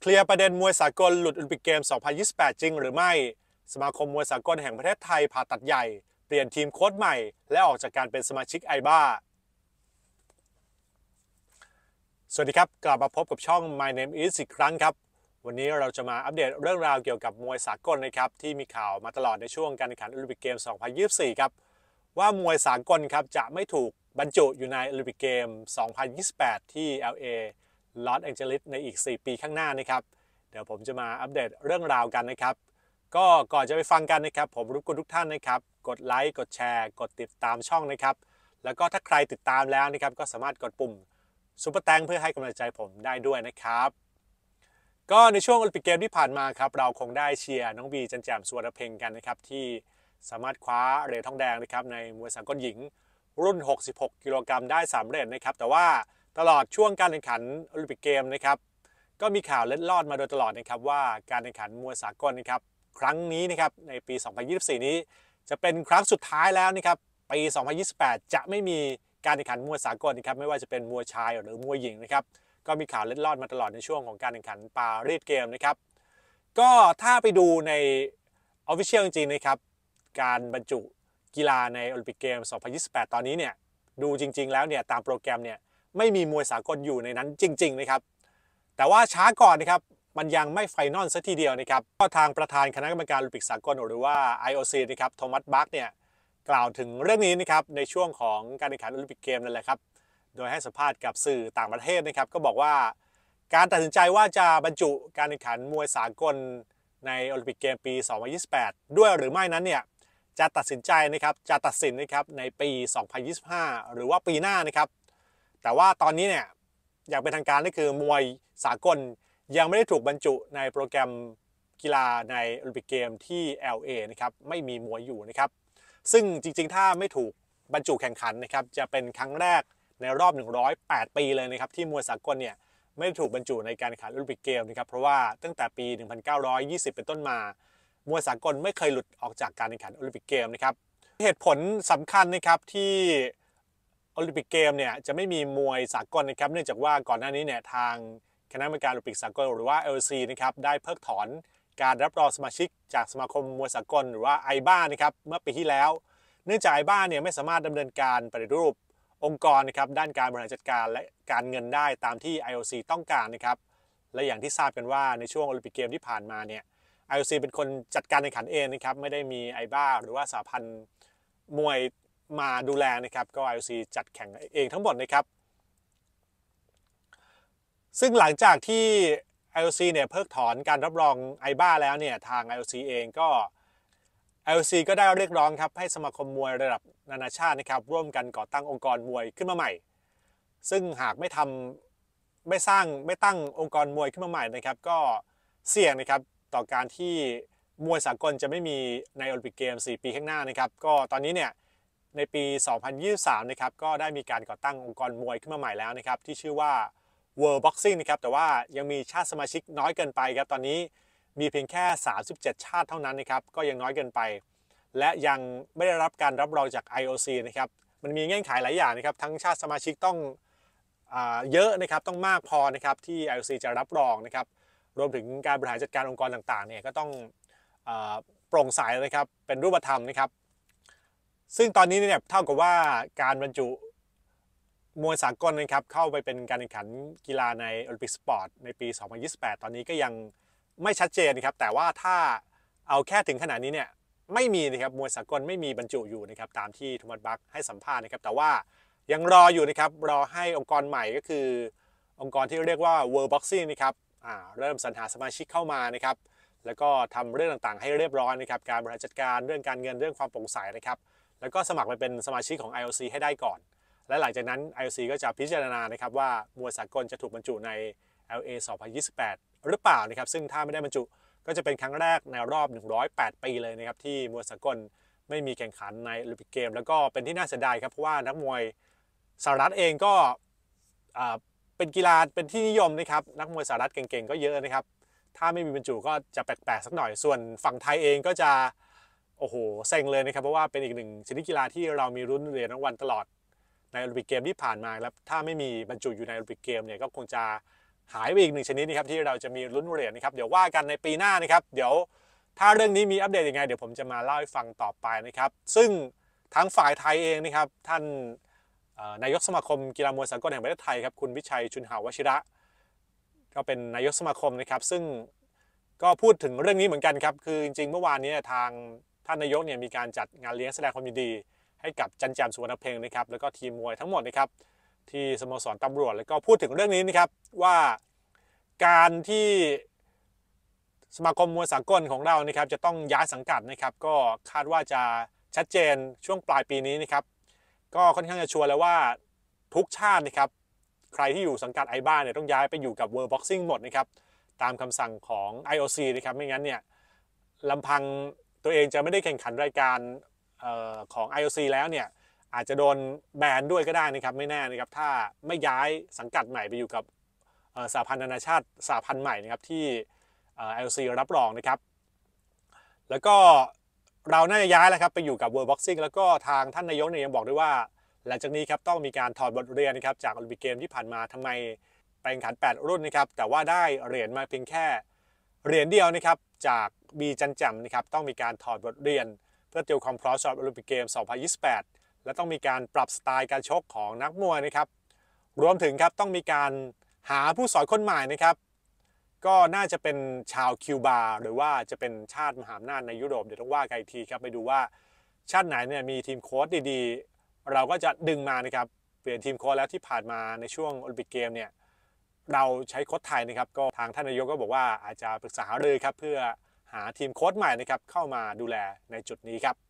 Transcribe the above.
เคลียร์ประเด็นมวยสากลหลุดออลิปิกเกม 2028 จริงหรือไม่ สมาคมมวยสากลแห่งประเทศไทยผ่าตัดใหญ่ เปลี่ยนทีมโค้ชใหม่ และออกจากการเป็นสมาชิกไอบ้า สวัสดีครับกลับมาพบกับช่อง My Name Is อีกครั้งครับ วันนี้เราจะมาอัปเดตเรื่องราวเกี่ยวกับมวยสากลนะครับ ที่มีข่าวมาตลอดในช่วงการแข่งขันลปิกเกม 2024 ครับว่ามวยสากลครับจะไม่ถูกบรรจุอยู่ในออลิปิกเกม 2028 ที่ LA ลอสแองเจลิสในอีก 4 ปีข้างหน้านะครับเดี๋ยวผมจะมาอัปเดตเรื่องราวกันนะครับ ก็ก่อนจะไปฟังกันนะครับ ผมรบกวนทุกท่านนะครับกดไลค์กดแชร์ กดติดตามช่องนะครับแล้วก็ถ้าใครติดตามแล้วนะครับก็สามารถกดปุ่มซุปเปอร์แตงเพื่อให้กำลังใจผมได้ด้วยนะครับ ก็ในช่วงโอลิมปิกเกมที่ผ่านมาครับเราคงได้เชียร์น้องบีจันแจมสวนเพ็งกันนะครับที่สามารถคว้าเหรียญทองแดงนะครับในมวยสากลหญิงรุ่น 66กิโลกรัมได้สำเร็จนะครับแต่ว่าตลอดช่วงการแข่งขันโอลิมปิกเกมนะครับ ก็มีข่าวเล็ดลอดมาโดยตลอดนะครับว่าการแข่งขันมวยสากลนะครับ ครั้งนี้นะครับในปี 2024นี้ จะเป็นครั้งสุดท้ายแล้วนะครับปี2028จะไม่มีการแข่งขันมวยสากลนะครับไม่ว่าจะเป็นมวยชายหรือมวยหญิงนะครับก็มีข่าวเล็ดลอดมาตลอดในช่วงของการแข่งขันปารีสเกมนะครับก็ถ้าไปดูใน Official จริงๆนะครับการบรรจุกีฬาในโอลิมปิกเกม2028ตอนนี้เนี่ยดูจริงๆแล้วเนี่ยตามโปรแกรมเนี่ยไม่มีมวยสากลอยู่ในนั้นจริง ๆ นะครับ แต่ว่าช้าก่อนนะครับ มันยังไม่ไฟนอลซะทีเดียวนะครับ ก็ทางประธานคณะกรรมการโอลิมปิกสากล หรือว่า IOC นะครับ โทมัสบัคเนี่ย กล่าวถึงเรื่องนี้นะครับ ในช่วงของการแข่งขันโอลิมปิกเกมนั่นแหละครับ โดยให้สัมภาษณ์กับสื่อต่างประเทศนะครับ ก็บอกว่า การตัดสินใจว่าจะบรรจุการแข่งขันมวยสากลในโอลิมปิกเกมปี2028ด้วยหรือไม่นั้น เนี่ย จะตัดสินใจนะครับ จะตัดสินนะครับ ในปี 2025 หรือว่าปีหน้านะครับแต่ว่าตอนนี้เนี่ยอย่างเป็นทางการก็คือมวยสากล ยังไม่ได้ถูกบรรจุในโปรแกรมกีฬาในโอลิมปิกเกมที่ LA นะครับไม่มีมวยอยู่นะครับซึ่งจริงๆถ้าไม่ถูกบรรจุแข่งขันนะครับจะเป็นครั้งแรกในรอบ 108 ปีเลยนะครับที่มวยสากลเนี่ยไม่ได้ถูกบรรจุในการแข่งขันโอลิมปิกเกมนะครับเพราะว่าตั้งแต่ปี 1920 เป็นต้นมา มวยสากลไม่เคยหลุดออกจากการแข่งขันโอลิมปิกเกมนะครับเหตุผลสำคัญนะครับที่โอลิมปิกเกมเนี่ยจะไม่มีมวยสากลนะครับเนื่องจากว่าก่อนหน้านี้เนี่ยทางคณะกรรมการโอลิมปิกสากล หรือว่า LC นะครับได้เพิกถอนการรับรองสมาชิกจากสมาคมมวยสากลหรือว่าไอบ้านะครับเมื่อปีที่แล้ว เนื่องจากไอบ้าเนี่ยไม่สามารถดำเนินการปฏิรูปองค์กรนะครับด้านการบริหารจัดการและการเงินได้ตามที่ IOC ต้องการนะครับและอย่างที่ทราบกันว่าในช่วงโอลิมปิกเกมที่ผ่านมาเนี่ย IOC เป็นคนจัดการแข่งขันเองนะครับ ไม่ได้มีไอบ้าหรือว่าสาพันธ์มวยมาดูแลนะครับก็ IOC จัดแข่งเองทั้งหมดนะครับ ซึ่งหลังจากที่ IOC เนี่ยเพิกถอนการรับรองไอบ้าแล้วเนี่ยทาง IOC เองก็ IOC ก็ได้เรียกร้องครับให้สมาคมมวยระดับนานาชาตินะครับ ร่วมกันก่อตั้งองค์กรมวยขึ้นมาใหม่ ซึ่งหากไม่ทาไม่สร้างไม่ตั้งองค์กรมวยขึ้นมาใหม่นะครับก็เสี่ยงนะครับต่อการที่มวยสากลจะไม่มีในโอลิมปิกเกม4ปีข้างหน้านะครับ ก็ตอนนี้เนี่ยในปี 2023นะครับ ก็ได้มีการก่อตั้งองค์กรมวยขึ้นมาใหม่แล้วนะครับที่ชื่อว่า World Boxing นะครับแต่ว่ายังมีชาติสมาชิกน้อยเกินไปครับตอนนี้มีเพียงแค่ 37 ชาติเท่านั้นนะครับก็ยังน้อยเกินไป และยังไม่ได้รับการรับรองจาก IOC นะครับมันมีเงื่อนไขหลายอย่างนะครับทั้งชาติสมาชิกต้องเยอะนะครับต้องมากพอนะครับที่ IOC จะรับรองนะครับรวมถึงการบริหารจัดการองค์กรต่างๆเนี่ยก็ต้องโปร่งใสนะครับเป็นรูปธรรมนะครับซึ่งตอนนี้เนี่ยเท่ากับว่าการบรรจุมวยสากลนะครับ เข้าไปเป็นการแข่งขันกีฬาในโอลิมปิกสปอร์ตในปี 2028 ตอนนี้ก็ยังไม่ชัดเจนนะครับแต่ว่าถ้าเอาแค่ถึงขนาดนี้เนี่ยไม่มีนะครับมวยสากลไม่มีบรรจุอยู่นะครับตามที่ทมัสบัคให้สัมภาษณ์นะครับ แต่ว่ายังรออยู่นะครับรอให้องค์กรใหม่ก็คือ องค์กรที่เรียกว่า World Boxing นะครับเริ่มสรรหาสมาชิกเข้ามานะครับ แล้วก็ทำเรื่องต่างๆ ให้เรียบร้อยนะครับการบริหารจัดการเรื่องการเงินเรื่องความโปร่งใสนะครับแล้วก็สมัครไปเป็นสมาชิกของ IOC ให้ได้ก่อน และหลังจากนั้น IOC ก็จะพิจารณานะครับว่ามวยสากลจะถูกบรรจุใน LA 2028 หรือเปล่านะครับ ซึ่งถ้าไม่ได้บรรจุก็จะเป็นครั้งแรกในรอบ 108 ปีเลยนะครับที่มวยสากลไม่มีแข่งขันในโอลิมปิกเกม แล้วก็เป็นที่น่าเสียดายครับเพราะว่านักมวยสหรัฐเองก็เป็นกีฬาเป็นที่นิยมนะครับนักมวยสหรัฐเก่งๆก็เยอะนะครับ ถ้าไม่มีบรรจุก็จะแปลกๆสักหน่อย ส่วนฝั่งไทยเองก็จะโอ้โห เซ็งเลยนะครับ เพราะว่าเป็นอีกหนึ่งชนิดกีฬาที่เรามีรุ่นเหรียญรางวัลตลอดในโอลิมปิกเกมที่ผ่านมา แล้วถ้าไม่มีบรรจุอยู่ในโอลิมปิกเกมเนี่ย ก็คงจะหายไปอีกหนึ่งชนิดนะครับที่เราจะมีรุ่นเหรียญนะครับ เดี๋ยวว่ากันในปีหน้านะครับ เดี๋ยวถ้าเรื่องนี้มีอัปเดตยังไง เดี๋ยวผมจะมาเล่าให้ฟังต่อไปนะครับ ซึ่งทางฝ่ายไทยเองนะครับท่านนายกสมาคมกีฬามวยสากลแห่งประเทศไทยครับคุณวิชัยชุนหาวชิระ ก็เป็นนายกสมาคมนะครับ ซึ่งก็พูดถึงเรื่องนี้เหมือนกันครับคือจริงๆเมื่อวานนี้ทางท่านนายกเนี่ยมีการจัดงานเลี้ยงแสดงความยินดี ให้กับจันแจมสุวรรณเพลงนะครับแล้วก็ทีมมวยทั้งหมดนะครับที่สโมสรตำรวจแล้วก็พูดถึงเรื่องนี้นะครับว่าการที่สมาคมมวยสากลของเรานะครับจะต้องย้ายสังกัดนะครับก็คาดว่าจะชัดเจนช่วงปลายปีนี้นะครับก็ค่อนข้างจะชัวร์แล้วว่าทุกชาตินะครับใครที่อยู่สังกัดไอบ้านเนี่ยต้องย้ายไปอยู่กับ World Boxing หมดนะครับตามคำสั่งของ IOC นะครับไม่งั้นเนี่ยลำพังตัวเองจะไม่ได้แข่งขันรายการของ IOC แล้วเนี่ยอาจจะโดนแบนด้วยก็ได้นะครับไม่แน่นะครับถ้าไม่ย้ายสังกัดใหม่ไปอยู่กับสหพันธ์นานาชาติสหพันธ์ใหม่นะครับที่ IOC รับรองนะครับแล้วก็เราน่าจะย้ายแล้วครับไปอยู่กับ World Boxing แล้วก็ทางท่านนายกเนี่ยยังบอกด้วยว่า หลังจากนี้ครับต้องมีการถอดบทเรียนนะครับจากโอลิมปิกเกมที่ผ่านมาทำไมไปแข่งขัน 8 รุ่นนะครับแต่ว่าได้เหรียญมาเพียงแค่เหรียญเดียวนะครับจากบีจันจำนะครับต้องมีการถอดบทเรียน เพื่อเตรียมความพร้อมสำหรับโอลิมปิกเกม2028 และต้องมีการปรับสไตล์การชกของนักมวยนะครับรวมถึงครับต้องมีการหาผู้สอนคนใหม่นะครับก็น่าจะเป็นชาวคิวบาหรือว่าจะเป็นชาติมหาอำนาจในยุโรป เดี๋ยวต้องว่ากันอีกทีครับไปดูว่าชาติไหนเนี่ยมีทีมโค้ชดีๆ เราก็จะดึงมานะครับเปลี่ยนทีมโค้ชแล้วที่ผ่านมาในช่วงโอลิมปิกเกมเนี่ยเราใช้โค้ชไทยนะครับ ก็ทางท่านนายกก็บอกว่าอาจจะปรึกษาหารือครับเพื่อหาทีมโค้ชใหม่นะครับเข้ามาดูแลในจุดนี้ครับ